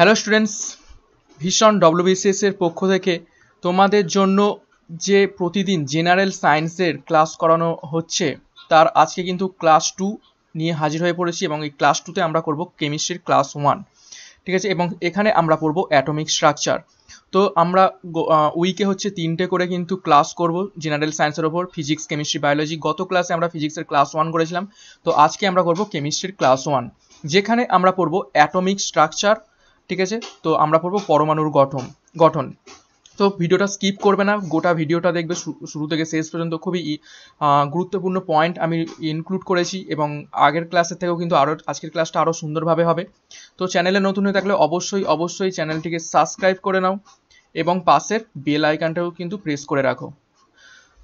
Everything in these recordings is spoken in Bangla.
হ্যালো স্টুডেন্টস ভীষণ ডব্লিউবিসিএস এর পক্ষ থেকে তোমাদের জন্য যে প্রতিদিন জেনারেল সায়েন্সের ক্লাস করানো হচ্ছে তার আজকে কিন্তু ক্লাস টু নিয়ে হাজির হয়ে পড়েছি এবং এই ক্লাস টুতে আমরা করব কেমিস্ট্রির ক্লাস ওয়ান ঠিক আছে এবং এখানে আমরা পড়ব অ্যাটমিক স্ট্রাকচার তো আমরা উইকে হচ্ছে তিনটে করে কিন্তু ক্লাস করব জেনারেল সায়েন্সের ওপর ফিজিক্স কেমিস্ট্রি বায়োলজি গত ক্লাসে আমরা ফিজিক্সের ক্লাস ওয়ান করেছিলাম তো আজকে আমরা করব কেমিস্ট্রির ক্লাস ওয়ান যেখানে আমরা পড়ব অ্যাটমিক স্ট্রাকচার ঠিক আছে তো আমরা পড়বো পরমাণুর গঠন গঠন তো ভিডিওটা স্কিপ করবে না গোটা ভিডিওটা দেখবে শুরু থেকে শেষ পর্যন্ত খুবই গুরুত্বপূর্ণ পয়েন্ট আমি ইনক্লুড করেছি এবং আগের ক্লাসের থেকেও কিন্তু আরও আজকের ক্লাসটা আরও সুন্দরভাবে হবে তো চ্যানেলে নতুন হয়ে থাকলে অবশ্যই অবশ্যই চ্যানেলটিকে সাবস্ক্রাইব করে নাও এবং পাশের বেল আইকানটাও কিন্তু প্রেস করে রাখো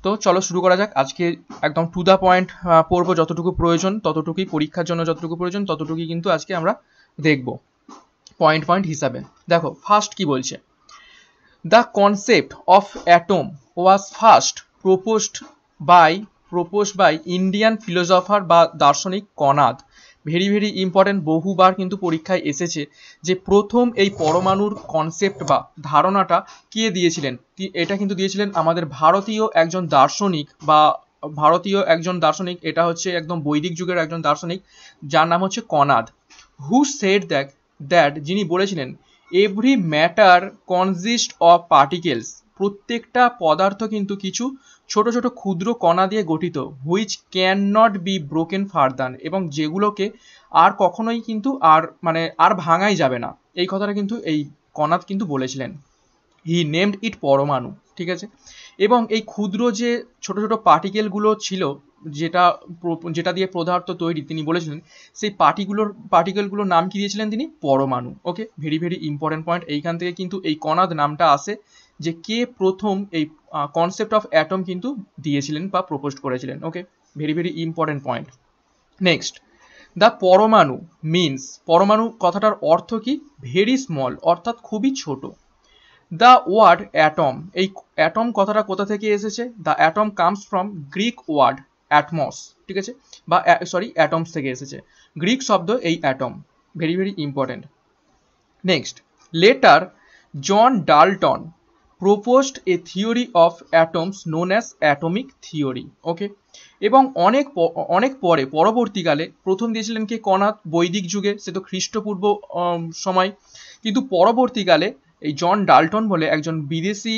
তো চলো শুরু করা যাক আজকে একদম টু দ্য পয়েন্ট পড়বো যতটুকু প্রয়োজন ততটুকুই পরীক্ষার জন্য যতটুকু প্রয়োজন ততটুকুই কিন্তু আজকে আমরা দেখবো পয়েন্ট পয়েন্ট হিসাবে দেখো ফার্স্ট কি বলছে the concept of atom was first proposed by propose by Indian philosopher বা দার্শনিক কনাদ ভেরি ভেরি ইম্পর্টেন্ট বহুবার কিন্তু পরীক্ষায় এসেছে যে প্রথম এই পরমাণুর কনসেপ্ট বা ধারণাটা কে দিয়েছিলেন এটা কিন্তু দিয়েছিলেন আমাদের ভারতীয় একজন দার্শনিক বা ভারতীয় একজন দার্শনিক এটা হচ্ছে একদম বৈদিক যুগের একজন দার্শনিক যার নাম হচ্ছে Kanad who set that that যিনি বলেছিলেন every matter consist of particles প্রত্যেকটা পদার্থ কিন্তু কিছু ছোট ছোট ক্ষুদ্র কণা দিয়ে গঠিত which can not be broken further এবং যেগুলোকে আর কখনোই কিন্তু আর মানে আর ভাঙাই যাবে না এই কথাটা কিন্তু এই কণাত কিন্তু বলেছিলেন হি নেমড ইট পরমাণু ঠিক আছে এবং এই ক্ষুদ্র যে ছোট ছোট পার্টিকেলগুলো ছিল যেটা যেটা দিয়ে পদার্থ তৈরি তিনি বলেছিলেন সেই পার্টিগুলোর পার্টিকেলগুলোর নাম কি দিয়েছিলেন তিনি পরমাণু okay very very important point এইখান থেকে কিন্তু এই কণাদ নামটা আসে যে কে প্রথম এই কনসেপ্ট অফ অ্যাটম কিন্তু দিয়েছিলেন বা প্রপোজ করেছিলেন okay very very important point next the পরমাণু মিনস পরমাণু কথাটার অর্থ কি ভেরি স্মল অর্থাৎ খুবই ছোট দ্য ওয়ার্ড অ্যাটম এই অ্যাটম কথাটা কোথা থেকে এসেছে the atom comes from Greek word atomos ঠিক আছে বা সরি অ্যাটমস থেকে এসেছে গ্রিক শব্দ এই atom very very important next later John Dalton proposed a theory of atoms known as atomic theory okay এবং অনেক অনেক পরে পরবর্তীকালে প্রথম দিয়েছিলেন কে কণা বৈদিক যুগে সে তো খ্রিস্টপূর্ব সময় কিন্তু পরবর্তীকালে এই জন ডাল্টন বলে একজন বিদেশি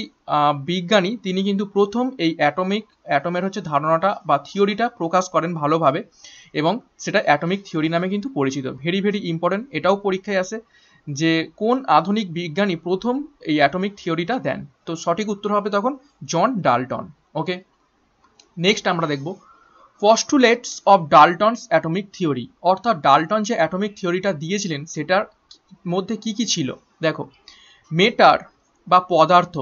বিজ্ঞানী তিনি কিন্তু প্রথম এই অ্যাটমিক অ্যাটমের হচ্ছে ধারণাটা বা থিওরিটা প্রকাশ করেন ভালোভাবে এবং সেটা অ্যাটমিক থিওরি নামে কিন্তু পরিচিত ভেরি ভেরি ইম্পর্টেন্ট এটাও পরীক্ষায় আসে যে কোন আধুনিক বিজ্ঞানী প্রথম এই অ্যাটমিক থিওরিটা দেন তো সঠিক উত্তর হবে তখন জন ডাল্টন ওকে নেক্সট আমরা দেখব postulates of Dalton's atomic theory অর্থাৎ ডাল্টন যে অ্যাটমিক থিওরিটা দিয়েছিলেন সেটার মধ্যে কি কি ছিল দেখো মেটার বা পদার্থ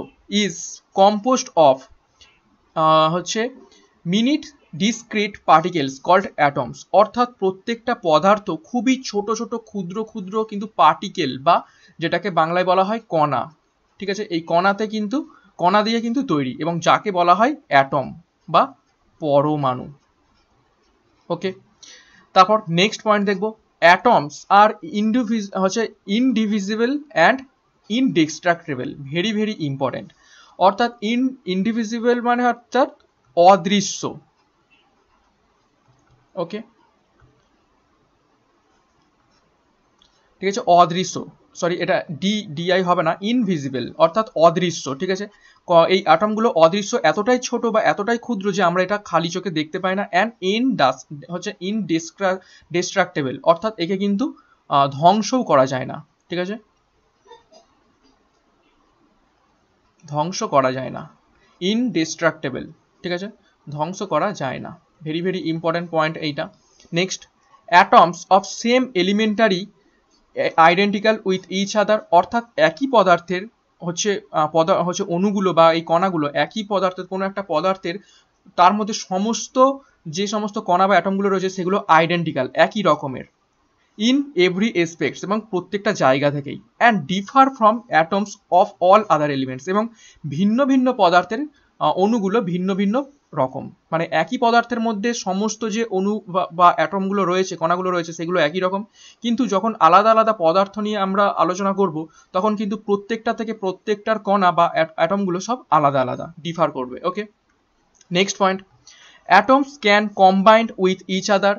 ইজ কম্পোস্ট অফ হচ্ছে minute discrete particles called atoms অর্থাৎ প্রত্যেকটা পদার্থ খুবই ছোট ছোট ক্ষুদ্র ক্ষুদ্র কিন্তু পার্টিকেল বা যেটাকে বাংলায় বলা হয় কণা ঠিক আছে এই কণাতে কিন্তু কণা দিয়ে কিন্তু তৈরি এবং যাকে বলা হয় অ্যাটম বা পরমাণু ওকে তারপর নেক্সট পয়েন্ট দেখব অ্যাটমস আর ইন্ডিভিজ হচ্ছে indivisible and indestructible very very important অর্থাৎ ইন ইনডিভিজিবল মানে অর্থাৎ অদৃশ্য ওকে ঠিক আছে অদৃশ্য সরি এটা ডি ডিআই হবে না ইনভিজিবল অর্থাৎ অদৃশ্য ঠিক আছে এই অ্যাটমগুলো অদৃশ্য এতটাই ছোট বা এতটাই ক্ষুদ্র যে আমরা এটা খালি চোখে দেখতে পাই না অ্যান্ড ইন ডাস হচ্ছে ইন ডিস্ট্রাক্টেবল অর্থাৎ একে কিন্তু ধ্বংসও করা যায় না ঠিক আছে ধ্বংস করা যায় না ইনডিস্ট্রাক্টেবল ঠিক আছে ধ্বংস করা যায় না ভেরি ভেরি ইম্পর্ট্যান্ট পয়েন্ট এইটা next atoms of same elementary identical with each other অর্থাৎ একই পদার্থের হচ্ছে পদা হচ্ছে অণুগুলো বা এই কণাগুলো একই পদার্থের কোনো একটা পদার্থের তার মধ্যে সমস্ত যে সমস্ত কণা বা অ্যাটমগুলো রয়েছে সেগুলো আইডেন্টিক্যাল একই রকমের ইন এভরি এসপেক্টস এবং প্রত্যেকটা জায়গা থেকেই and differ from atoms of all other elements এবং ভিন্ন ভিন্ন পদার্থের অণুগুলো ভিন্ন ভিন্ন রকম মানে একই পদার্থের মধ্যে সমস্ত যে অণু বা অ্যাটমগুলো রয়েছে কণাগুলো রয়েছে সেগুলো একই রকম কিন্তু যখন আলাদা আলাদা পদার্থ নিয়ে আমরা আলোচনা করব তখন কিন্তু প্রত্যেকটা থেকে প্রত্যেকটার কণা বা অ্যাটমগুলো সব আলাদা আলাদা ডিফার করবে okay next point atoms can combined with each other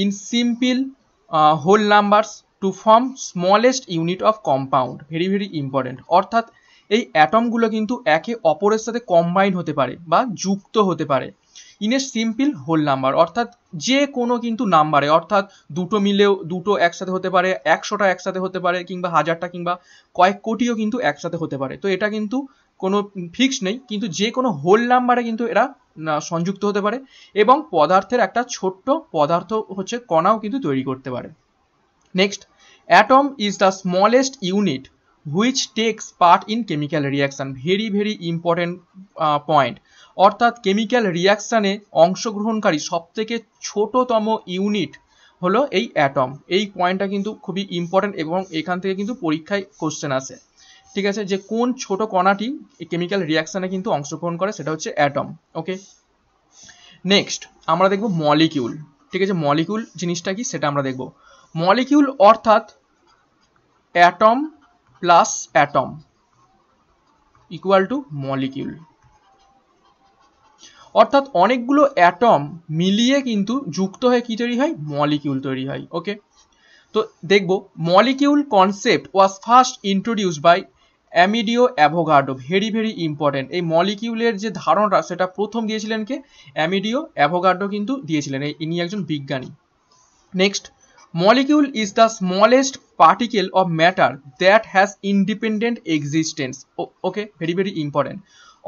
in simple whole numbers to form smallest unit of compound very very important অর্থাৎ এই অ্যাটমগুলো কিন্তু একে অপরের সাথে কম্বাইন হতে পারে বা যুক্ত হতে পারে in a simple whole number অর্থাৎ যে কোনো কিন্তু নাম্বারে অর্থাৎ দুটো মিলেও দুটো একসাথে হতে পারে একশোটা একসাথে হতে পারে কিংবা হাজারটা কিংবা কয়েক কোটিও কিন্তু একসাথে হতে পারে তো এটা কিন্তু কোনো ফিক্স নেই কিন্তু যে কোনো হোল নাম্বারে কিন্তু এরা সংযুক্ত হতে পারে এবং পদার্থের একটা ছোট্ট পদার্থ হচ্ছে কণাও কিন্তু তৈরি করতে পারে next atom is the smallest unit which takes part in chemical reaction very very important point অর্থাৎ কেমিক্যাল রিয়াকশানে অংশগ্রহণকারী সবথেকে ছোটতম ইউনিট হলো এই অ্যাটম এই পয়েন্টটা কিন্তু খুবই ইম্পর্টেন্ট এবং এখান থেকে কিন্তু পরীক্ষায় কোশ্চেন আসে ঠিক আছে যে কোন ছোট কণাটি এই কেমিক্যাল রিয়াকশানে কিন্তু অংশগ্রহণ করে সেটা হচ্ছে অ্যাটম ওকে নেক্সট আমরা দেখব মলিকিউল ঠিক আছে মলিকিউল জিনিসটা কি সেটা আমরা দেখব মলিকিউল অর্থাৎ atom plus atom equal to molecule অর্থাৎ অনেকগুলো অ্যাটম মিলিয়ে কিন্তু যুক্ত হয়ে কি তৈরি হয় মলিকিউল তৈরি হয় ওকে তো দেখব molecule concept was first introduce by Amedeo Avogadro very very important এই মলিকিউলের যে ধারণাটা সেটা প্রথম দিয়েছিলেন কে অ্যামিডিও অ্যাভোগাডো কিন্তু দিয়েছিলেন এই ইনি একজন বিজ্ঞানী next molecule is the smallest particle of matter that has independent existence okay very very important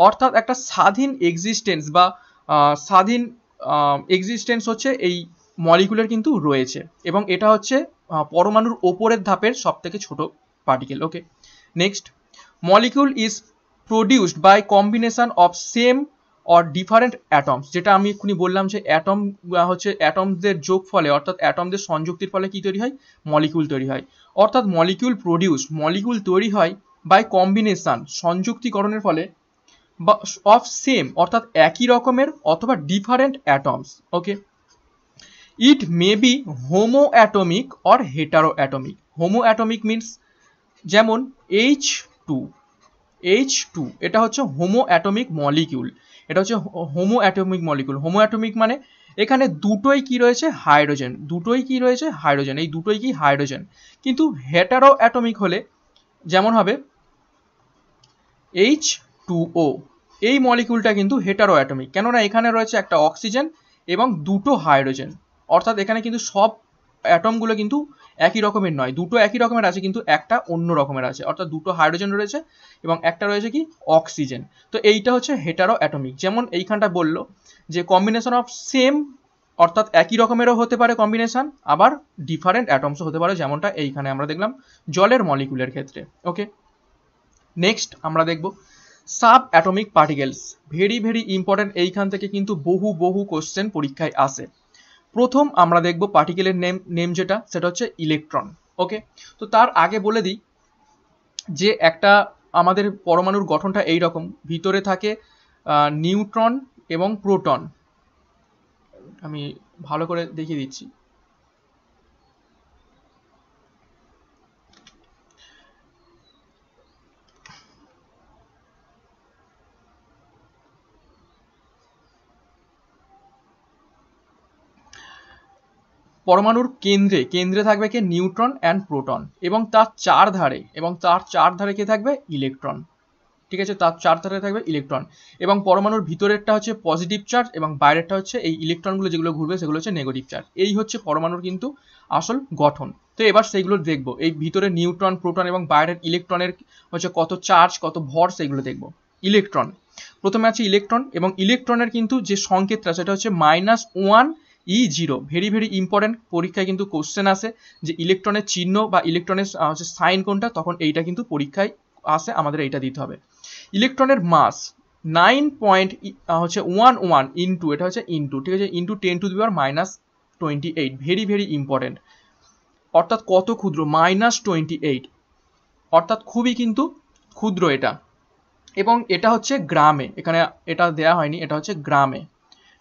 অর্থাৎ একটা স্বাধীন এক্সিস্টেন্স বা স্বাধীন এক্সিস্টেন্স হচ্ছে এই মলিকুলের কিন্তু রয়েছে এবং এটা হচ্ছে পরমাণুর ওপরের ধাপের সব থেকে ছোট particle okay next molecule is produced by combination of same or different atoms যেটা আমি এক্ষুনি বললাম যে অ্যাটম হচ্ছে অ্যাটমসদের যোগ ফলে অর্থাৎ অ্যাটমদের সংযুক্তির ফলে কী তৈরি হয় মলিকিউল তৈরি হয় অর্থাৎ মলিকিউল প্রডিউস মলিকিউল তৈরি হয় বাই কম্বিনেশান সংযুক্তিকরণের ফলে বা অফ সেম অর্থাৎ একই রকমের অথবা different atoms okay it may be homo atomic or hetero atomic homo atomic means যেমন এইচ টু এইচ টু এটা হচ্ছে হোমো অ্যাটমিক মলিকিউল এটা হচ্ছে homo atomic molecule homo atomic মানে এখানে দুটোই কি রয়েছে হাইড্রোজেন দুটোই কি রয়েছে হাইড্রোজেন এই দুটোই কি হাইড্রোজেন কিন্তু হেটারো অ্যাটমিক হলে যেমন হবে এইচ টু ও এই মলিকিউলটা কিন্তু হেটারো অ্যাটমিক কেননা এখানে রয়েছে একটা অক্সিজেন এবং দুটো হাইড্রোজেন অর্থাৎ এখানে কিন্তু সব অ্যাটমগুলো কিন্তু একই রকমের নয় দুটো একই রকমের আছে কিন্তু একটা অন্য রকমের আছে অর্থাৎ দুটো হাইড্রোজেন রয়েছে এবং একটা রয়েছে কি অক্সিজেন তো এইটা হচ্ছে হেটারো অ্যাটমিক যেমন এইখানটা বলল যে কম্বিনেশন অফ সেম অর্থাৎ একই রকমেরও হতে পারে কম্বিনেশন আবার ডিফারেন্ট অ্যাটমসও হতে পারে যেমনটা এইখানে আমরা দেখলাম জলের মলিকুলের ক্ষেত্রে ওকে নেক্সট আমরা দেখব sub atomic particles very very important এইখান থেকে কিন্তু বহু বহু কোশ্চেন পরীক্ষায় আসে প্রথম আমরা দেখব পার্টিকেলের নেম নেম যেটা সেটা হচ্ছে ইলেকট্রন ওকে তো তার আগে বলে দিই যে একটা আমাদের পরমাণুর গঠনটা এই রকম ভিতরে থাকে নিউট্রন এবং প্রোটন আমি ভালো করে দেখিয়ে দিচ্ছি পরমাণুর কেন্দ্রে কেন্দ্রে থাকবে কে নিউট্রন অ্যান্ড প্রোটন এবং তার চার ধারে এবং তার চার ধারে কে থাকবে ইলেকট্রন ঠিক আছে তার চার ধারে থাকবে ইলেকট্রন এবং পরমাণুর ভিতরেরটা হচ্ছে পজিটিভ চার্জ এবং বাইরেরটা হচ্ছে এই ইলেকট্রনগুলো যেগুলো ঘুরবে সেগুলো হচ্ছে নেগেটিভ চার্জ এই হচ্ছে পরমাণুর কিন্তু আসল গঠন তো এবার সেইগুলো দেখব এই ভিতরে নিউট্রন প্রোটন এবং বাইরের ইলেকট্রনের হচ্ছে কত চার্জ কত ভর সেগুলো দেখব ইলেকট্রন প্রথমে আছে ইলেকট্রন এবং ইলেকট্রনের কিন্তু যে সংকেতটা সেটা হচ্ছে minus one E zero very very important পরীক্ষায় কিন্তু কোশ্চেন আসে যে ইলেকট্রনের চিহ্ন বা ইলেকট্রনের হচ্ছে সাইন কোনটা তখন এইটা কিন্তু পরীক্ষায় আসে আমাদের এইটা দিতে হবে ইলেকট্রনের মাস নাইন পয়েন্ট হচ্ছে ওয়ান ওয়ান ইন্টু এটা হচ্ছে ইন্টু ঠিক আছে into ten to the power minus twenty eight very very important অর্থাৎ কত ক্ষুদ্র মাইনাস টোয়েন্টি এইট অর্থাৎ খুবই কিন্তু ক্ষুদ্র এটা এবং এটা হচ্ছে গ্রামে এখানে এটা দেয়া হয়নি এটা হচ্ছে গ্রামে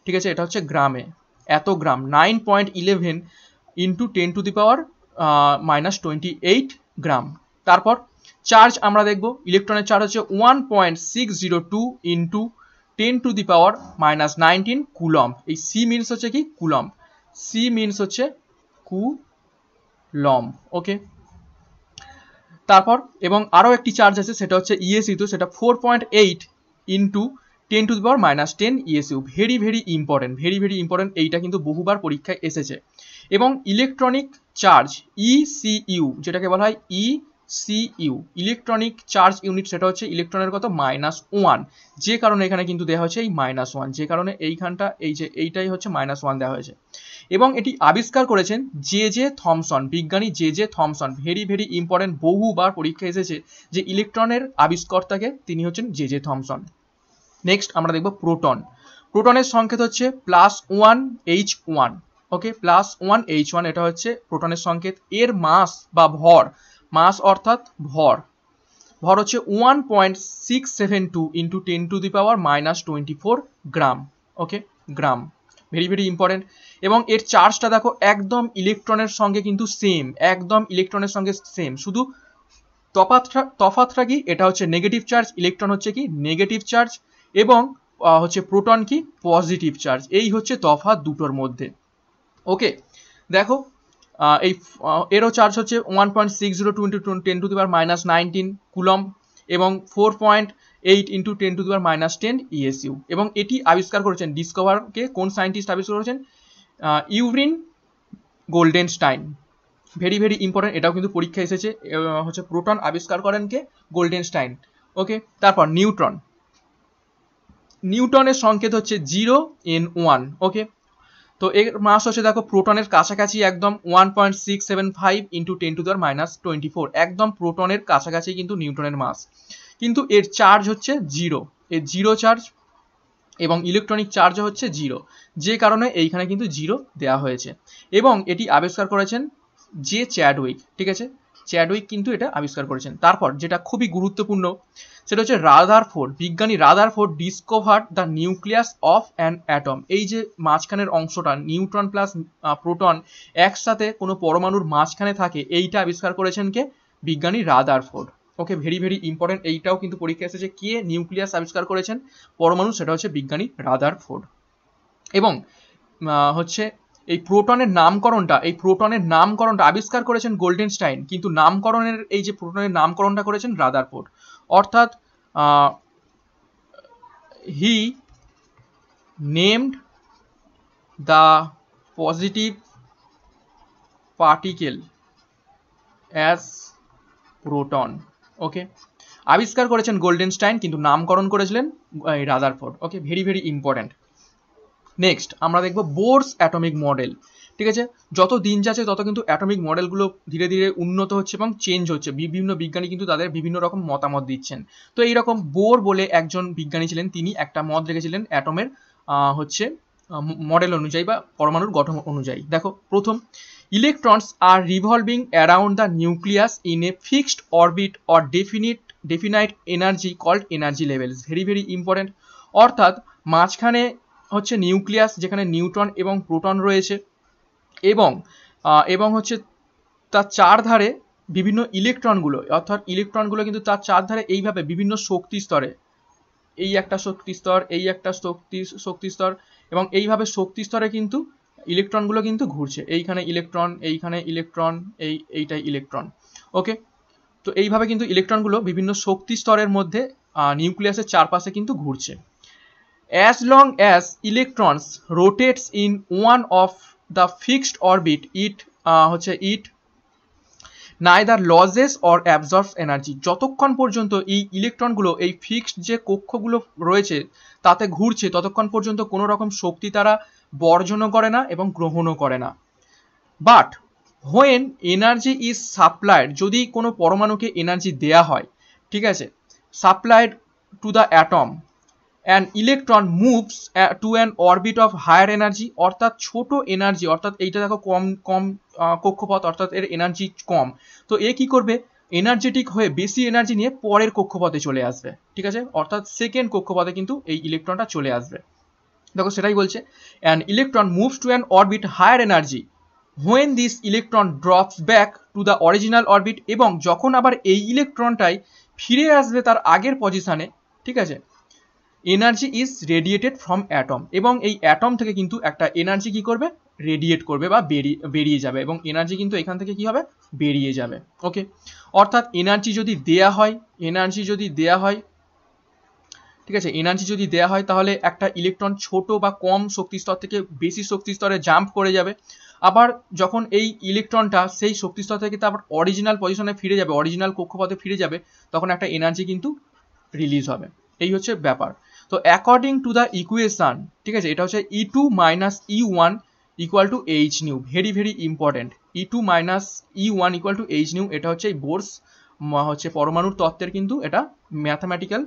ঠিক আছে এটা হচ্ছে গ্রামে এত gram nine point eleven into ten to the power minus twenty eight gram তারপর চার্জ আমরা দেখব ইলেকট্রনের চার্জ হচ্ছে one point six zero two into ten to the power minus nineteen coulomb এই সি মিনস হচ্ছে কি কুলম্ব সি মিনস হচ্ছে লম ওকে তারপর এবং আরও একটি চার্জ আছে সেটা হচ্ছে ইএসি e তো সেটা four point eight into ten to the power minus ten ESU very very important very very important এইটা কিন্তু বহুবার পরীক্ষায় এসেছে এবং ইলেকট্রনিক চার্জ ইসিইউ যেটাকে বলা হয় E CU electronic charge unit সেটা হচ্ছে ইলেকট্রনের কত মাইনাস ওয়ান যে কারণে এখানে কিন্তু দেওয়া হয়েছে এই মাইনাস ওয়ান যে কারণে এইখানটা এই যে এইটাই হচ্ছে মাইনাস ওয়ান দেওয়া হয়েছে এবং এটি আবিষ্কার করেছেন জে জে থমসন বিজ্ঞানী J J Thomson very very important বহুবার পরীক্ষা এসেছে যে ইলেকট্রনের আবিষ্কর্তাকে তিনি হচ্ছেন জে জে থমসন নেক্সট আমরা দেখব প্রোটন প্রোটনের সংকেত হচ্ছে plus one H one okay plus one H one এটা হচ্ছে প্রোটনের সংকেত এর মাস বা ভর মাস অর্থাৎ ভর ভর হচ্ছে one point six seven two into ten to the power minus twenty four gram okay gram very very important এবং এর চার্জটা দেখো একদম ইলেকট্রনের সঙ্গে কিন্তু সেম একদম ইলেকট্রনের সঙ্গে সেম শুধু তফাতটা তফাতটা কি এটা হচ্ছে নেগেটিভ চার্জ ইলেকট্রন হচ্ছে কি নেগেটিভ চার্জ এবং হচ্ছে প্রোটন কি পজিটিভ চার্জ এই হচ্ছে তফা দুটোর মধ্যে ওকে দেখো এই এরও চার্জ হচ্ছে one point six zero two into ten to the power minus nineteen coulomb এবং four point eight into ten to the power minus ten ESU এবং এটি আবিষ্কার করেছেন ডিসকভারকে কোন সায়েন্টিস্ট আবিষ্কার করেছেন Eugen Goldstein very very important এটাও কিন্তু পরীক্ষা এসেছে হচ্ছে প্রোটন আবিষ্কার করেন কে গোল্ডেন স্টাইন ওকে তারপর নিউট্রন নিউটনের সংকেত হচ্ছে জিরো এন ওয়ান ওকে তো এর মাস হচ্ছে দেখো প্রোটনের কাছাকাছি একদম one point six seven five into ten to the minus twenty four একদম প্রোটনের কাছাকাছি কিন্তু নিউটনের মাস কিন্তু এর চার্জ হচ্ছে জিরো এর জিরো চার্জ এবং ইলেকট্রনিক চার্জ হচ্ছে জিরো যে কারণে এইখানে কিন্তু জিরো দেওয়া হয়েছে এবং এটি আবিষ্কার করেছেন জে চ্যাডউইক ঠিক আছে চ্যাডুইক কিন্তু এটা আবিষ্কার করেছেন তারপর যেটা খুবই গুরুত্বপূর্ণ সেটা হচ্ছে রাদার ফোর্ড বিজ্ঞানী Rutherford discover the nucleus of an atom এই যে মাঝখানের অংশটা নিউট্রন প্লাস প্রোটন একসাথে কোনো পরমাণুর মাঝখানে থাকে এইটা আবিষ্কার করেছেন কে বিজ্ঞানী Rutherford okay very very important এইটাও কিন্তু পরীক্ষা এসেছে কে নিউক্লিয়াস আবিষ্কার করেছেন পরমাণু সেটা হচ্ছে বিজ্ঞানী রাদার ফোর্ড এবং হচ্ছে এই প্রোটনের নামকরণটা এই প্রোটনের নামকরণটা আবিষ্কার করেছেন গোল্ডেনস্টাইন কিন্তু নামকরণের এই যে প্রোটনের নামকরণটা করেছেন রাদারফোর্ড অর্থাৎ he named the positive particle as proton okay আবিষ্কার করেছেন গোল্ডেনস্টাইন কিন্তু নামকরণ করেছিলেন Rutherford okay very very important next আমরা দেখব বোর্স অ্যাটমিক মডেল ঠিক আছে যত দিন যাচ্ছে তত কিন্তু অ্যাটমিক মডেলগুলো ধীরে ধীরে উন্নত হচ্ছে এবং চেঞ্জ হচ্ছে বিভিন্ন বিজ্ঞানী কিন্তু তাদের বিভিন্ন রকম মতামত দিচ্ছেন তো এইরকম বোর বলে একজন বিজ্ঞানী ছিলেন তিনি একটা মত রেখেছিলেন অ্যাটমের হচ্ছে মডেল অনুযায়ী বা পরমাণুর গঠন অনুযায়ী দেখো প্রথম electrons are revolving around the nucleus in a fixed orbit or definite definite energy called energy levels very very important অর্থাৎ মাঝখানে হচ্ছে নিউক্লিয়াস যেখানে নিউট্রন এবং প্রোটন রয়েছে এবং এবং হচ্ছে তার চার ধারে বিভিন্ন ইলেকট্রনগুলো অর্থাৎ ইলেকট্রনগুলো কিন্তু তার চার ধারে এইভাবে বিভিন্ন শক্তি স্তরে এই একটা শক্তি স্তর এই একটা শক্তি শক্তি স্তর এবং এইভাবে শক্তি স্তরে কিন্তু ইলেকট্রনগুলো কিন্তু ঘুরছে এইখানে ইলেকট্রন এইখানে ইলেকট্রন এই এইটাই ইলেকট্রন ওকে তো এইভাবে কিন্তু ইলেকট্রনগুলো বিভিন্ন শক্তি স্তরের মধ্যে নিউক্লিয়াসের চারপাশে কিন্তু ঘুরছে as long as electrons rotates in one of the fixed orbit it হচ্ছে it neither loses or absorb energy যতক্ষণ পর্যন্ত এই ইলেকট্রনগুলো এই ফিক্সড যে কক্ষগুলো রয়েছে তাতে ঘুরছে ততক্ষণ পর্যন্ত কোনো রকম শক্তি তারা বর্জনও করে না এবং গ্রহণও করে না but when energy is supplied যদি কোনো পরমাণুকে এনার্জি দেয়া হয় ঠিক আছে supplied to the atom an electron moves to an orbit of higher energy অর্থাৎ ছোট এনার্জি অর্থাৎ এইটা দেখো কম কম কক্ষপথ অর্থাৎ এর এনার্জি কম তো এ কি করবে এনার্জেটিক হয়ে বেশি এনার্জি নিয়ে পরের কক্ষপথে চলে আসবে ঠিক আছে অর্থাৎ সেকেন্ড কক্ষপথে কিন্তু এই ইলেকট্রনটা চলে আসবে দেখো সেটাই বলছে an electron moves to an orbit higher energy when this electron drops back to the original orbit এবং যখন আবার এই ইলেকট্রনটাই ফিরে আসবে তার আগের পজিশানে ঠিক আছে energy is radiated from atom এবং এই অ্যাটম থেকে কিন্তু একটা এনার্জি কি করবে রেডিয়েট করবে বা বেরিয়ে বেরিয়ে যাবে এবং এনার্জি কিন্তু এখান থেকে কি হবে বেরিয়ে যাবে ওকে অর্থাৎ এনার্জি যদি দেয়া হয় এনার্জি যদি দেয়া হয় ঠিক আছে এনার্জি যদি দেয়া হয় তাহলে একটা ইলেকট্রন ছোট বা কম শক্তি স্তর থেকে বেশি শক্তি স্তরে জাম্প করে যাবে আবার যখন এই ইলেকট্রনটা সেই শক্তি স্তর থেকে আবার অরিজিনাল পজিশনে ফিরে যাবে অরিজিনাল কক্ষপথে ফিরে যাবে তখন একটা এনার্জি কিন্তু রিলিজ হবে এই হচ্ছে ব্যাপার তো অ্যাকর্ডিং টু দ্য ইকুয়েশান ঠিক আছে এটা হচ্ছে E two minus E one equal to H nu very very important E two minus E one equal to H nu এটা হচ্ছে বোর্স হচ্ছে পরমাণুর তত্ত্বের কিন্তু এটা ম্যাথামেটিক্যাল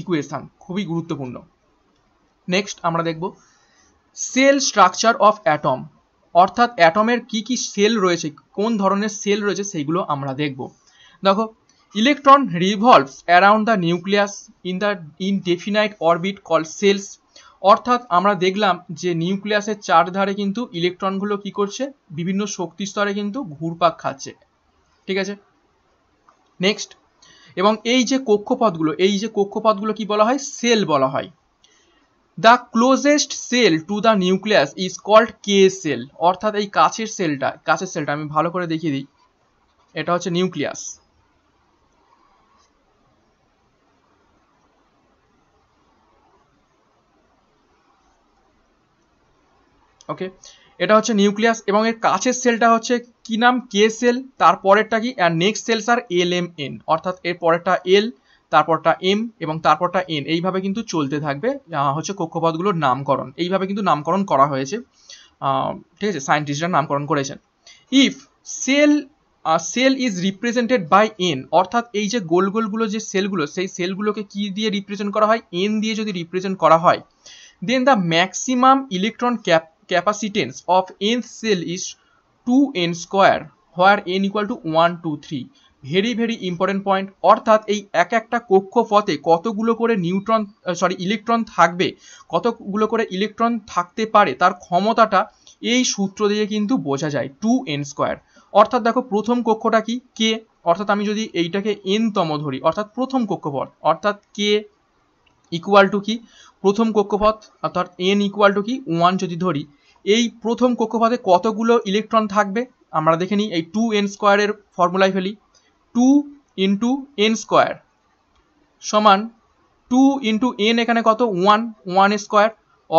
ইকুয়েশান খুবই গুরুত্বপূর্ণ নেক্সট আমরা দেখব সেল স্ট্রাকচার অফ অ্যাটম অর্থাৎ অ্যাটমের কি কি সেল রয়েছে কোন ধরনের সেল রয়েছে সেইগুলো আমরা দেখব দেখো Electron revolves around the nucleus in the indefinite orbit called cells অর্থাৎ আমরা দেখলাম যে নিউক্লিয়াসের চারধারে কিন্তু ইলেকট্রনগুলো কি করছে বিভিন্ন শক্তি স্তরে কিন্তু ঘুরপাক খাচ্ছে ঠিক আছে নেক্সট এবং এই যে কক্ষপথগুলো এই যে কক্ষপথগুলো কি বলা হয় সেল বলা হয় the closest shell to the nucleus is called K shell অর্থাৎ এই কাছের সেলটা কাছের সেলটা আমি ভালো করে দেখিয়ে দিই এটা হচ্ছে নিউক্লিয়াস ওকে এটা হচ্ছে নিউক্লিয়াস এবং এর কাছের সেলটা হচ্ছে কি নাম কে সেল তারপরেরটা কি আর next shells are L M N অর্থাৎ এর পরেরটা এল তারপরটা এম এবং তারপরটা এন এইভাবে কিন্তু চলতে থাকবে হচ্ছে কক্ষপথগুলোর নামকরণ এইভাবে কিন্তু নামকরণ করা হয়েছে ঠিক আছে সায়েন্টিস্টরা নামকরণ করেছেন if shell shell is represented by N অর্থাৎ এই যে গোল গোলগুলো যে সেলগুলো সেই সেলগুলোকে কি দিয়ে রিপ্রেজেন্ট করা হয় এন দিয়ে যদি রিপ্রেজেন্ট করা হয় then the maximum electron cap capacitance of nth cell is 2n square where n equal to 1 2 3 very very important point অর্থাৎ এই এক একটা কক্ষপথে কতগুলো করে নিউট্রন সরি ইলেকট্রন থাকবে কতগুলো করে ইলেকট্রন থাকতে পারে তার ক্ষমতাটা এই সূত্র দিয়ে কিন্তু বোঝা যায় টু এন স্কোয়ার অর্থাৎ দেখো প্রথম কক্ষটা কি কে অর্থাৎ আমি যদি এইটাকে এনতম ধরি অর্থাৎ প্রথম কক্ষপথ অর্থাৎ কে ইকুয়াল টু কি প্রথম কক্ষপথ অর্থাৎ এন ইকুয়াল টু কি ওয়ান যদি ধরি এই প্রথম কক্ষপথে কতগুলো ইলেকট্রন থাকবে আমরা দেখে নিই এই টু এন স্কোয়ারের ফর্মুলায় ফেলি টু ইন্টু এন স্কোয়ার সমান টু ইন্টু এন এখানে কত ওয়ান ওয়ান স্কোয়ার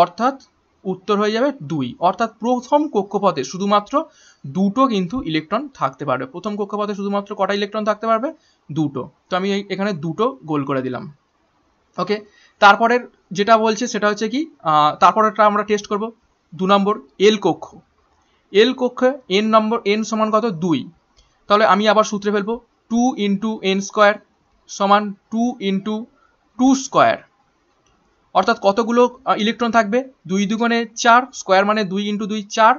অর্থাৎ উত্তর হয়ে যাবে দুই অর্থাৎ প্রথম কক্ষপথে শুধুমাত্র দুটো কিন্তু ইলেকট্রন থাকতে পারবে প্রথম কক্ষপথে শুধুমাত্র কটা ইলেকট্রন থাকতে পারবে দুটো তো আমি এখানে দুটো গোল করে দিলাম ওকে তারপরের যেটা বলছে সেটা হচ্ছে কি তারপরেরটা আমরা টেস্ট করব দু নম্বর এল কক্ষ এল কক্ষে এন নম্বর এন সমান কত দুই তাহলে আমি আবার সূত্রে ফেলবো টু ইন্টু এন স্কোয়ার সমান টু ইন্টু টু স্কোয়ার অর্থাৎ কতগুলো ইলেকট্রন থাকবে দুই দুগুণে চার স্কোয়ার মানে দুই ইন্টু দুই চার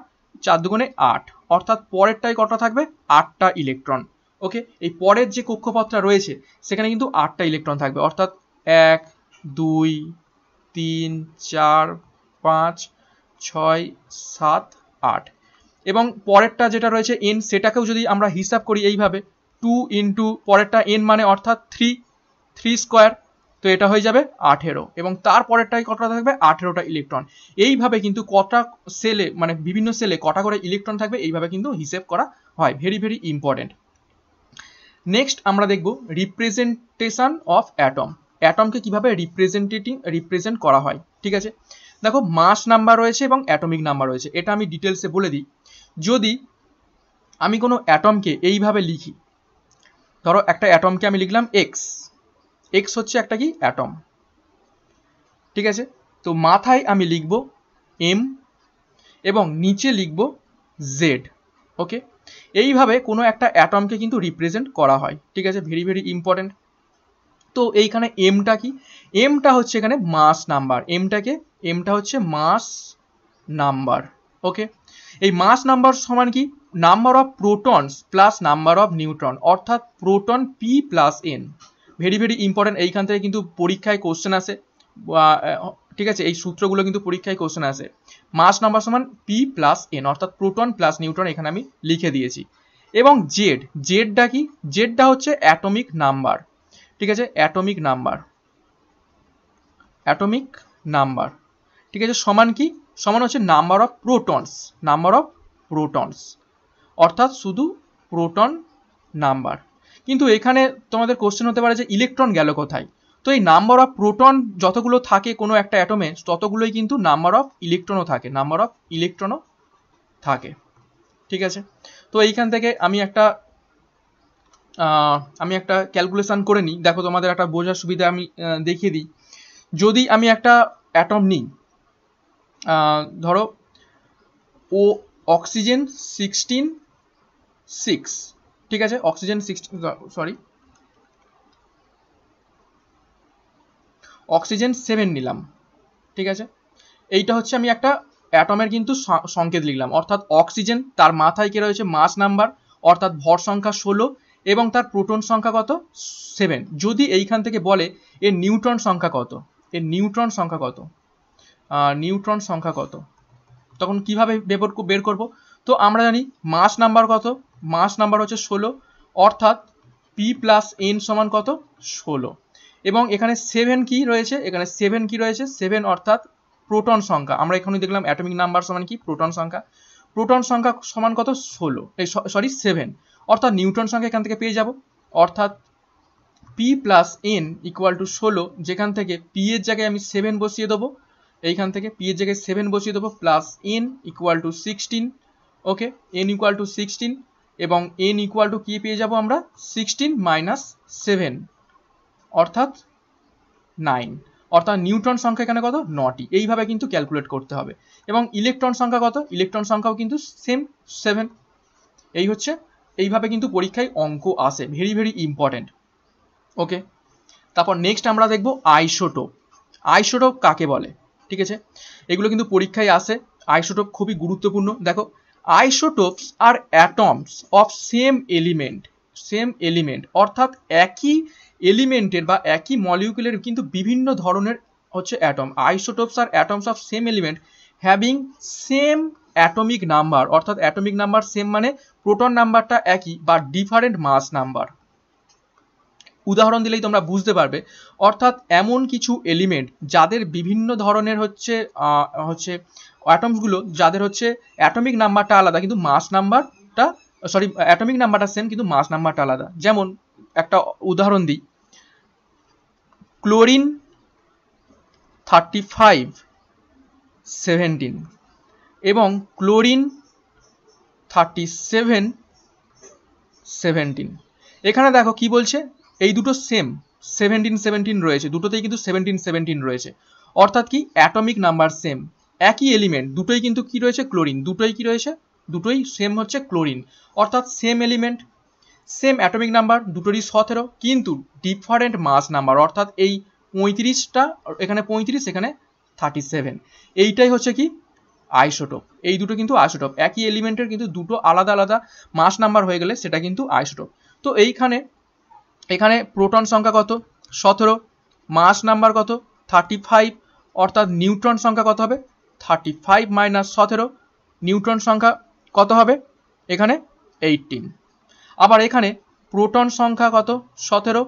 চার দুগুণে আট অর্থাৎ পরেরটায় কটা থাকবে আটটা ইলেকট্রন ওকে এই পরের যে কক্ষপথটা রয়েছে সেখানে কিন্তু আটটা ইলেকট্রন থাকবে অর্থাৎ এক দুই তিন চার পাঁচ ছয় সাত আট এবং পরেরটা যেটা রয়েছে এন সেটাকেও যদি আমরা হিসাব করি এইভাবে টু ইন্টু পরেরটা এন মানে অর্থাৎ থ্রি থ্রি স্কোয়ার তো এটা হয়ে যাবে আঠেরো এবং তার পরেরটাই কটা থাকবে আঠেরোটা ইলেকট্রন এইভাবে কিন্তু কটা সেলে মানে বিভিন্ন সেলে কটা করে ইলেকট্রন থাকবে এইভাবে কিন্তু হিসেব করা হয় ভেরি ভেরি ইম্পর্টেন্ট নেক্সট আমরা দেখব রিপ্রেজেন্টেশন অফ অ্যাটম অ্যাটমকে কিভাবে রিপ্রেজেন্টেটিং রিপ্রেজেন্ট করা হয় ঠিক আছে দেখো মাস নাম্বার রয়েছে এবং অ্যাটমিক নাম্বার রয়েছে এটা আমি ডিটেলসে বলে দিই যদি আমি কোনো অ্যাটমকে এইভাবে লিখি ধরো একটা অ্যাটমকে আমি লিখলাম এক্স এক্স হচ্ছে একটা কি অ্যাটম ঠিক আছে তো মাথায় আমি লিখব এম এবং নিচে লিখব জেড ওকে এইভাবে কোনো একটা অ্যাটমকে কিন্তু রিপ্রেজেন্ট করা হয় ঠিক আছে ভেরি ভেরি ইম্পর্ট্যান্ট তো এইখানে এমটা কি এমটা হচ্ছে এখানে মাস নাম্বার এমটাকে এমটা হচ্ছে মাস নাম্বার ওকে এই মাস নাম্বার সমান কি number of protons plus number of neutron অর্থাৎ proton P plus N very very important এইখান থেকে কিন্তু পরীক্ষায় কোশ্চেন আসে ঠিক আছে এই সূত্রগুলো কিন্তু পরীক্ষায় কোশ্চেন আসে মাস নাম্বার সমান পি প্লাস এন অর্থাৎ প্রোটন প্লাস নিউট্রন এখানে আমি লিখে দিয়েছি এবং জেড জেডটা কি জেডটা হচ্ছে অ্যাটমিক নাম্বার ঠিক আছে অ্যাটমিক নাম্বার অ্যাটমিক নাম্বার ঠিক আছে সমান কি সমান হচ্ছে number of protons number of protons অর্থাৎ শুধু প্রোটন নাম্বার কিন্তু এখানে তোমাদের কোশ্চেন হতে পারে যে ইলেকট্রন গেল কোথায় তো এই নাম্বার অফ প্রোটন যতগুলো থাকে কোনো একটা অ্যাটমে ততগুলোই কিন্তু নাম্বার অফ ইলেকট্রনও থাকে নাম্বার অফ ইলেকট্রনও থাকে ঠিক আছে তো এইখান থেকে আমি একটা আমি একটা ক্যালকুলেশান করে নিই দেখো তোমাদের একটা বোঝার সুবিধা আমি দেখিয়ে দিই যদি আমি একটা অ্যাটম নিই ধরো ও অক্সিজেন সিক্সটিন সিক্স ঠিক আছে oxygen sixteen sorry oxygen seven নিলাম ঠিক আছে এইটা হচ্ছে আমি একটা অ্যাটমের কিন্তু সংকেত লিখলাম অর্থাৎ অক্সিজেন তার মাথায় কে রয়েছে মাস নাম্বার অর্থাৎ ভর সংখ্যা ষোলো এবং তার প্রোটন সংখ্যা কত সেভেন যদি এইখান থেকে বলে এর নিউট্রন সংখ্যা কত এর নিউট্রন সংখ্যা কত নিউট্রন সংখ্যা কত তখন কিভাবে বেপর বের করব তো আমরা জানি মাস নাম্বার কত মাস নাম্বার হচ্ছে ষোলো অর্থাৎ পি প্লাস এন সমান কত ষোলো এবং এখানে সেভেন কি রয়েছে এখানে সেভেন কি রয়েছে সেভেন অর্থাৎ প্রোটন সংখ্যা আমরা এখানে দেখলাম অ্যাটমিক নাম্বার সমান কি প্রোটন সংখ্যা প্রোটন সংখ্যা সমান কত ষোলো এই সরি সেভেন অর্থাৎ নিউট্রন সংখ্যা এখান থেকে পেয়ে যাব অর্থাৎ P plus N equal to ষোলো যেখান থেকে পি এর জায়গায় আমি সেভেন বসিয়ে দেবো এইখান থেকে পি এর জায়গায় সেভেন বসিয়ে দেবো plus N equal to sixteen okay N equal to sixteen এবং এন ইকুয়াল টু কী পেয়ে যাব আমরা সিক্সটিন মাইনাস সেভেন অর্থাৎ নাইন অর্থাৎ নিউট্রন সংখ্যা এখানে কত নটি এইভাবে কিন্তু ক্যালকুলেট করতে হবে এবং ইলেকট্রন সংখ্যা কত ইলেকট্রন সংখ্যাও কিন্তু সেম সেভেন এই হচ্ছে এইভাবে কিন্তু পরীক্ষায় অঙ্ক আসে ভেরি ভেরি ইম্পর্ট্যান্ট ওকে তারপর নেক্সট আমরা দেখব আইসোটোপ আইসোটোপ কাকে বলে ঠিক আছে এগুলো কিন্তু পরীক্ষায় আসে আইসোটোপ খুবই গুরুত্বপূর্ণ দেখো isotopes are atoms of same element same element অর্থাৎ একই এলিমেন্টের বা একই মলিউকুলের কিন্তু বিভিন্ন ধরনের হচ্ছে atom isotopes are atoms of same element having same atomic number অর্থাৎ অ্যাটমিক নাম্বার সেম মানে প্রোটন নাম্বারটা একই বা ডিফারেন্ট মাস নাম্বার উদাহরণ দিলেই তোমরা বুঝতে পারবে অর্থাৎ এমন কিছু এলিমেন্ট যাদের বিভিন্ন ধরনের হচ্ছে হচ্ছে অ্যাটমসগুলো যাদের হচ্ছে অ্যাটমিক নাম্বারটা আলাদা কিন্তু মাস নাম্বারটা সরি অ্যাটমিক নাম্বারটা সেম কিন্তু মাস নাম্বারটা আলাদা যেমন একটা উদাহরণ দিই ক্লোরিন থার্টি ফাইভ সেভেন্টিন এবং ক্লোরিন থার্টি সেভেন সেভেন্টিন এখানে দেখো কি বলছে এই দুটো সেম সেভেন্টিন সেভেন্টিন রয়েছে দুটোতেই কিন্তু সেভেন্টিন সেভেন্টিন রয়েছে অর্থাৎ কি অ্যাটমিক নাম্বার সেম একই এলিমেন্ট দুটোই কিন্তু কি রয়েছে ক্লোরিন দুটোই কি রয়েছে দুটোই সেম হচ্ছে ক্লোরিন অর্থাৎ same element same atomic number দুটোরই সতেরো কিন্তু ডিফারেন্ট মাস নাম্বার অর্থাৎ এই পঁয়ত্রিশটা এখানে পঁয়ত্রিশ এখানে থার্টি সেভেন এইটাই হচ্ছে কি আইসোটোপ এই দুটো কিন্তু আইসোটপ একই এলিমেন্টের কিন্তু দুটো আলাদা আলাদা মাস নাম্বার হয়ে গেলে সেটা কিন্তু আইসোটপ তো এইখানে এখানে প্রোটন সংখ্যা কত সতেরো মাস নাম্বার কত থার্টি ফাইভ অর্থাৎ নিউট্রন সংখ্যা কত হবে থার্টি ফাইভ মাইনাস সতেরো নিউট্রন সংখ্যা কত হবে এখানে এইটিন আবার এখানে প্রোটন সংখ্যা কত সতেরো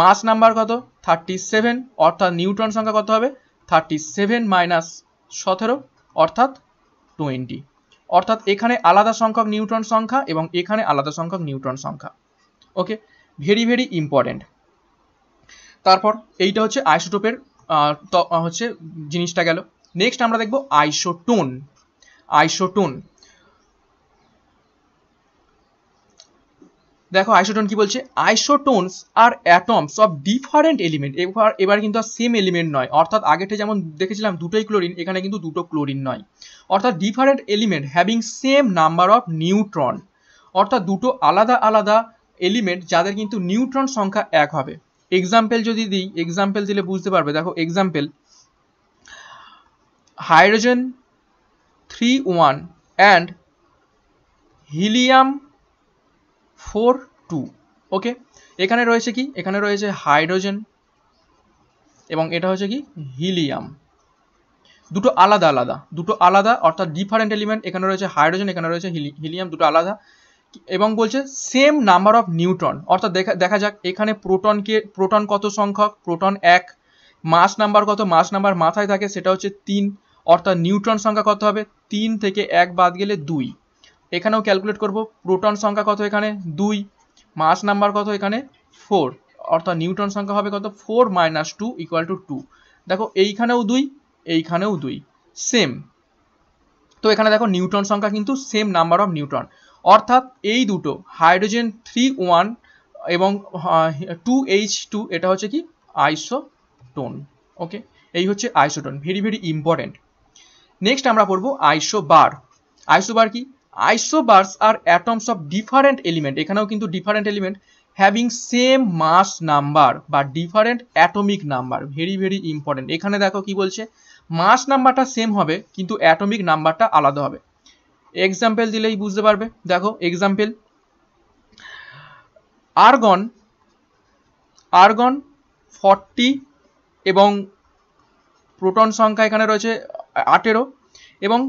মাস নাম্বার কত থার্টি সেভেন অর্থাৎ নিউট্রন সংখ্যা কত হবে থার্টি সেভেন মাইনাস সতেরো অর্থাৎ টোয়েন্টি অর্থাৎ এখানে আলাদা সংখ্যক নিউট্রন সংখ্যা এবং এখানে আলাদা সংখ্যক নিউট্রন সংখ্যা ওকে ভেরি ভেরি ইম্পর্ট্যান্ট তারপর এইটা হচ্ছে আইসোটোপের হচ্ছে জিনিসটা গেল নেক্সট আমরা দেখব আইসোটোন আইসোটোন দেখো আইসোটোন কি বলছে isotones are atoms of different element এবার এবার কিন্তু আর সেম এলিমেন্ট নয় অর্থাৎ আগেটা যেমন দেখেছিলাম দুটোই ক্লোরিন এখানে কিন্তু দুটো ক্লোরিন নয় অর্থাৎ different element having same number of neutron অর্থাৎ দুটো আলাদা আলাদা এলিমেন্ট যাদের কিন্তু নিউট্রন সংখ্যা এক হবে এক্সাম্পল যদি দিই এক্সাম্পল দিলে বুঝতে পারবে দেখো example hydrogen three one and helium four two okay এখানে রয়েছে কি এখানে রয়েছে হাইড্রোজেন এবং এটা হচ্ছে কি হিলিয়াম দুটো আলাদা আলাদা দুটো আলাদা অর্থাৎ ডিফারেন্ট এলিমেন্ট এখানে রয়েছে হাইড্রোজেন এখানে রয়েছে হিলিয়াম দুটো আলাদা এবং বলছে সেম নাম্বার অফ নিউট্রন অর্থাৎ দেখা দেখা যাক এখানে প্রোটনকে প্রোটন কত সংখ্যক প্রোটন এক মাস নাম্বার কত মাস নাম্বার মাথায় থাকে সেটা হচ্ছে তিন অর্থাৎ নিউট্রন সংখ্যা কত হবে তিন থেকে এক বাদ গেলে দুই এখানেও ক্যালকুলেট করব প্রোটন সংখ্যা কত এখানে দুই মাস নাম্বার কত এখানে ফোর অর্থাৎ নিউটন সংখ্যা হবে কত four minus two equal to two দেখো এইখানেও দুই এইখানেও দুই সেম তো এখানে দেখো নিউটন সংখ্যা কিন্তু সেম নাম্বার অফ নিউটন অর্থাৎ এই দুটো হাইড্রোজেন থ্রি ওয়ান এবং টু এইচ টু এটা হচ্ছে কি আইসোটোন ওকে এই হচ্ছে isotone very very important next আমরা পড়বো আইসোবার আইসোবার কি isobars are atoms of different element এখানেও কিন্তু different element having same mass number বা different atomic number very very important এখানে দেখো কি বলছে মাস নাম্বারটা সেম হবে কিন্তু অ্যাটমিক নাম্বারটা আলাদা হবে এক্সাম্পল দিলেই বুঝতে পারবে দেখো এক্সাম্পল আরগন আর্গন ফর্টি এবং প্রোটন সংখ্যা এখানে রয়েছে আঠেরো এবং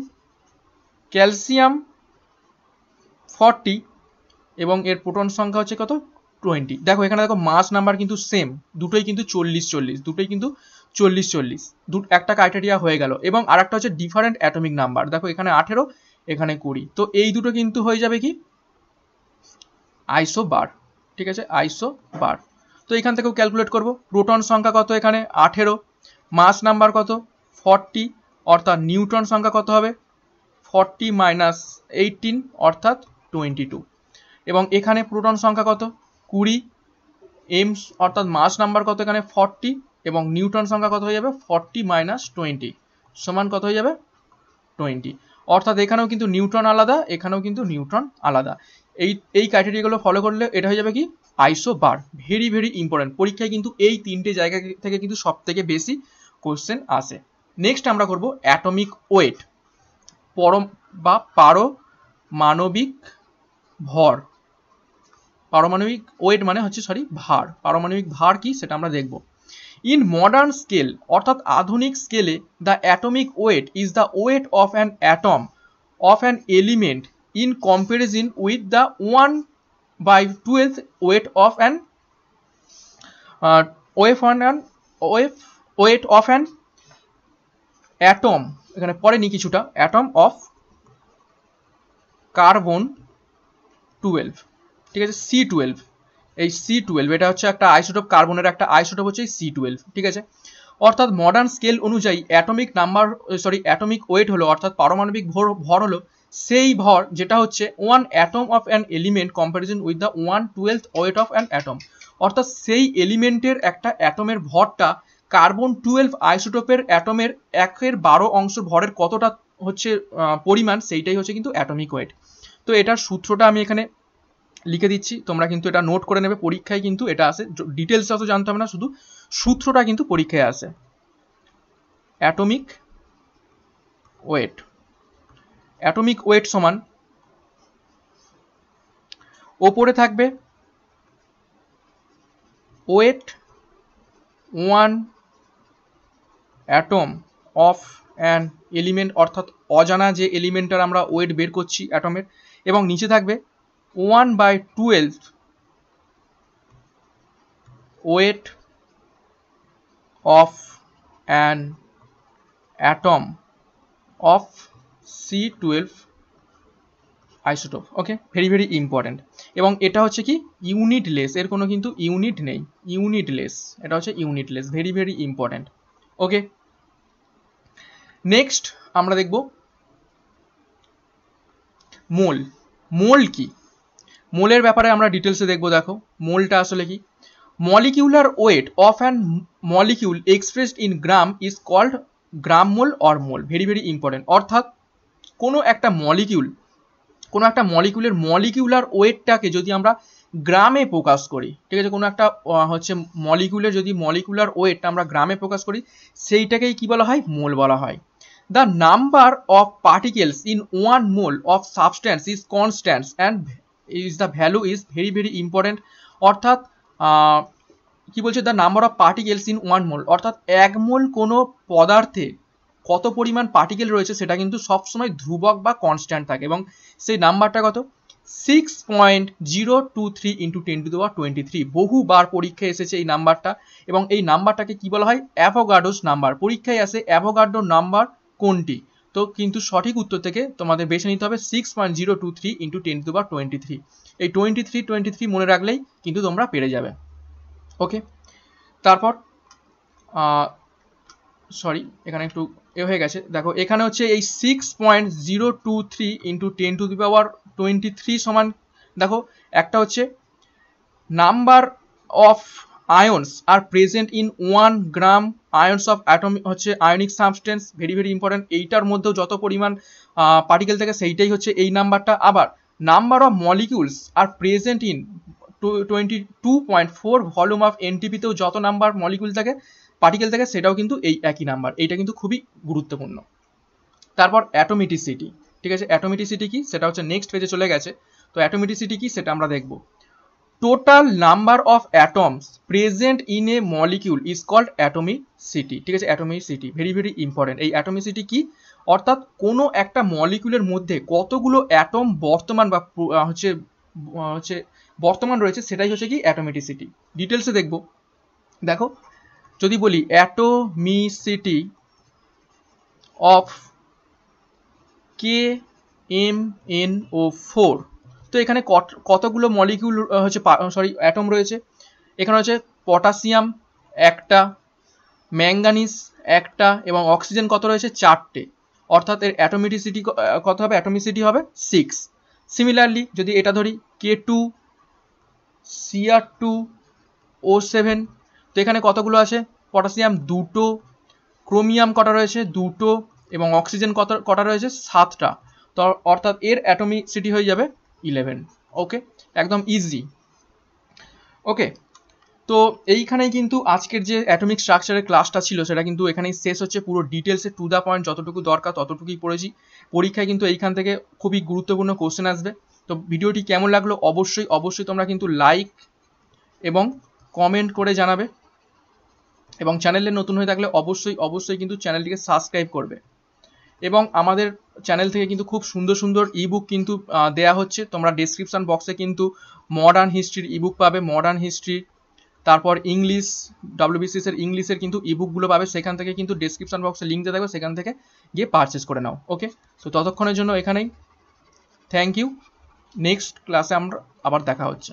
ক্যালসিয়াম ফর্টি এবং এর প্রোটন সংখ্যা হচ্ছে কত টোয়েন্টি দেখো এখানে দেখো মাস নাম্বার কিন্তু সেম দুটোই কিন্তু চল্লিশ চল্লিশ দুটোই কিন্তু চল্লিশ চল্লিশ দু একটা ক্রাইটেরিয়া হয়ে গেল এবং আর একটা হচ্ছে ডিফারেন্ট অ্যাটমিক নাম্বার দেখো এখানে আঠেরো এখানে কুড়ি তো এই দুটো কিন্তু হয়ে যাবে কি আইসো বার ঠিক আছে আইসো বার তো এখান থেকেও ক্যালকুলেট করব প্রোটন সংখ্যা কত এখানে আঠেরো মাস নাম্বার কত ফর্টি অর্থাৎ নিউটন সংখ্যা কত হবে ফর্টি মাইনাস এইটিন অর্থাৎ টোয়েন্টি টু এবং এখানে প্রোটন সংখ্যা কত কুড়ি এমস অর্থাৎ মাস নাম্বার কত এখানে ফর্টি এবং নিউটন সংখ্যা কত হয়ে যাবে ফর্টি মাইনাস টোয়েন্টি সমান কত হয়ে যাবে টোয়েন্টি অর্থাৎ এখানেও কিন্তু নিউট্রন আলাদা এখানেও কিন্তু নিউট্রন আলাদা এই এই ক্রাইটেরিয়াগুলো ফলো করলে এটা হয়ে যাবে কি আইসো বার ভেরি ভেরি ইম্পর্টেন্ট পরীক্ষায় কিন্তু এই তিনটে জায়গা থেকে কিন্তু সব থেকে বেশি কোশ্চেন আসে নেক্সট আমরা করব অ্যাটমিক ওয়েট পরম বা পারো মানবিক ভর পারমাণবিক ওয়েট মানে হচ্ছে সরি ভার পারমাণবিক ভার কি সেটা আমরা দেখবো ইন মডার্ন স্কেল অর্থাৎ আধুনিক স্কেলে the atomic weight is the weight of an atom of an element in comparison with the one by twelfth weight of an weigh on an weigh weight of an atom এখানে পড়েনি কিছুটা অ্যাটম অফ কার্বন টুয়েলভ ঠিক আছে সি টুয়েলভ এই সি টুয়েলভ এটা হচ্ছে একটা আইসোটোপ কার্বনের একটা আইসোটোপ হচ্ছে সি টুয়েলভ ঠিক আছে অর্থাৎ মডার্ন স্কেল অনুযায়ী atomic number sorry atomic weight হলো অর্থাৎ পারমাণবিক ভর ভর হলো সেই ভর যেটা হচ্ছে one atom of an element comparison with the one twelfth weight of an atom অর্থাৎ সেই এলিমেন্টের একটা অ্যাটমের ভরটা কার্বন টুয়েলভ আইসোটোপের অ্যাটমের একের বারো অংশ ভরের কতটা হচ্ছে পরিমাণ সেইটাই হচ্ছে কিন্তু অ্যাটমিক ওয়েট তো এটার সূত্রটা আমি এখানে লিখে দিচ্ছি তোমরা কিন্তু এটা নোট করে নেবে পরীক্ষায় কিন্তু এটা আসে ডিটেলস অত জানতে হবে না শুধু সূত্রটা কিন্তু পরীক্ষায় আসে অ্যাটমিক ওয়েট অ্যাটমিক ওয়েট সমান ওপরে থাকবে weight one atom of an element অর্থাৎ অজানা যে এলিমেন্টটার আমরা ওয়েট বের করছি অ্যাটমের এবং নিচে থাকবে one by twelve weight of an atom of C twelve isotope okay very very important এবং এটা হচ্ছে কি ইউনিট লেস এর কোনো কিন্তু ইউনিট নেই ইউনিট লেস এটা হচ্ছে unitless very very important okay next আমরা দেখব মোল মোল কি মোলের ব্যাপারে আমরা ডিটেলসে দেখবো দেখো মোলটা আসলে কি molecular weight of an molecule expressed in gram is called gram mole or mole very very important অর্থাৎ কোনো একটা মলিকিউল কোনো একটা মলিকিউলের মলিকিউলার ওয়েটটাকে যদি আমরা গ্রামে প্রকাশ করি ঠিক আছে কোনো একটা হচ্ছে মলিকিউলের যদি মলিকুলার ওয়েটটা আমরা গ্রামে প্রকাশ করি সেইটাকেই কি বলা হয় মোল বলা হয় the number of particles in one mole of substance is constant and is the value is very very important অর্থাৎ কি বলছে the number of particles in one mole অর্থাৎ এক মোল কোনো পদার্থে কত পরিমাণ পার্টিকেল রয়েছে সেটা কিন্তু সবসময় ধ্রুবক বা কনস্ট্যান্ট থাকে এবং সেই নাম্বারটা কত six point zero two three into ten to দেওয়া টোয়েন্টি থ্রি বহুবার পরীক্ষায় এসেছে এই নাম্বারটা এবং এই নাম্বারটাকে কি বলা হয় অ্যাভোগাডোস নাম্বার পরীক্ষায় আসে অ্যাভোগাডো নাম্বার কোনটি তো কিন্তু সঠিক উত্তর থেকে তোমাদের বেছে নিতে হবে six point zero two three into ten to বা টোয়েন্টি থ্রি এই টোয়েন্টি থ্রি টোয়েন্টি থ্রি মনে রাখলেই কিন্তু তোমরা পেরে যাবে ওকে তারপর সরি এখানে একটু এ হয়ে গেছে দেখো এখানে হচ্ছে এই six point zero two three into ten to the power twenty three সমান দেখো একটা হচ্ছে number of ions are present in one gram ions of atomic হচ্ছে ionic substance very very important এইটার মধ্যেও যত পরিমাণ পার্টিকেল থাকে সেইটাই হচ্ছে এই নাম্বারটা আবার number of molecules are present in twenty two point four volume of এনটিপিতেও যত নাম্বার মলিকিউল থাকে পার্টিকেল থাকে সেটাও কিন্তু এই একই নাম্বার এইটা কিন্তু খুবই গুরুত্বপূর্ণ তারপর অ্যাটোমিটিসিটি ঠিক আছে অ্যাটোমিটিসিটি কি সেটা হচ্ছে নেক্সট পেজে চলে গেছে তো অ্যাটোমিটিসিটি কি সেটা আমরা দেখবো total number of atoms present in a molecule is called atomicity ঠিক আছে অ্যাটমিসিটি ভেরি ভেরি ইম্পর্টেন্ট এই অ্যাটমিসিটি কি অর্থাৎ কোনো একটা মলিকিউলের মধ্যে কতগুলো অ্যাটম বর্তমান বা হচ্ছে হচ্ছে বর্তমান রয়েছে সেটাই হচ্ছে কি অ্যাটোমেটিসিটি ডিটেলসে দেখব দেখো যদি বলি atomicity of K M N O four তো এখানে কতগুলো মলিকিউল হচ্ছে সরি অ্যাটম রয়েছে এখানে হচ্ছে পটাশিয়াম একটা ম্যাঙ্গানিস একটা এবং অক্সিজেন কত রয়েছে চারটে অর্থাৎ এর অ্যাটোমিটিসিটি কত হবে অ্যাটোমিসিটি হবে সিক্স সিমিলারলি যদি এটা ধরি K two CR two O seven তো এখানে কতগুলো আছে পটাশিয়াম দুটো ক্রোমিয়াম কটা রয়েছে দুটো এবং অক্সিজেন কত কটা রয়েছে সাতটা তো অর্থাৎ এর অ্যাটোমিসিটি হয়ে যাবে ইলেভেন ওকে একদম ইজি ওকে তো এইখানেই কিন্তু আজকের যে অ্যাটমিক স্ট্রাকচারের ক্লাসটা ছিল সেটা কিন্তু এখানেই শেষ হচ্ছে পুরো ডিটেলসে টু দ্য পয়েন্ট যতটুকু দরকার ততটুকুই পড়েছি পরীক্ষায় কিন্তু এইখান থেকে খুবই গুরুত্বপূর্ণ কোশ্চেন আসবে তো ভিডিওটি কেমন লাগলো অবশ্যই অবশ্যই তোমরা কিন্তু লাইক এবং কমেন্ট করে জানাবে এবং চ্যানেলে নতুন হয়ে থাকলে অবশ্যই অবশ্যই কিন্তু চ্যানেলটিকে সাবস্ক্রাইব করবে এবং আমাদের চ্যানেল থেকে কিন্তু খুব সুন্দর সুন্দর ইবুক কিন্তু দেয়া হচ্ছে তোমরা ডিসক্রিপশান বক্সে কিন্তু মডার্ন হিস্ট্রির ইবুক পাবে মডার্ন হিস্ট্রি তারপর ইংলিশ ডাব্লিউবিসিএসের ইংলিশের কিন্তু ইবুকগুলো পাবে সেখান থেকে কিন্তু ডেসক্রিপশন বক্সে লিঙ্ক দিয়ে থাকবে সেখান থেকে গিয়ে পারচেস করে নাও ওকে তো ততক্ষণের জন্য এখানেই থ্যাংক ইউ নেক্সট ক্লাসে আমরা আবার দেখা হচ্ছে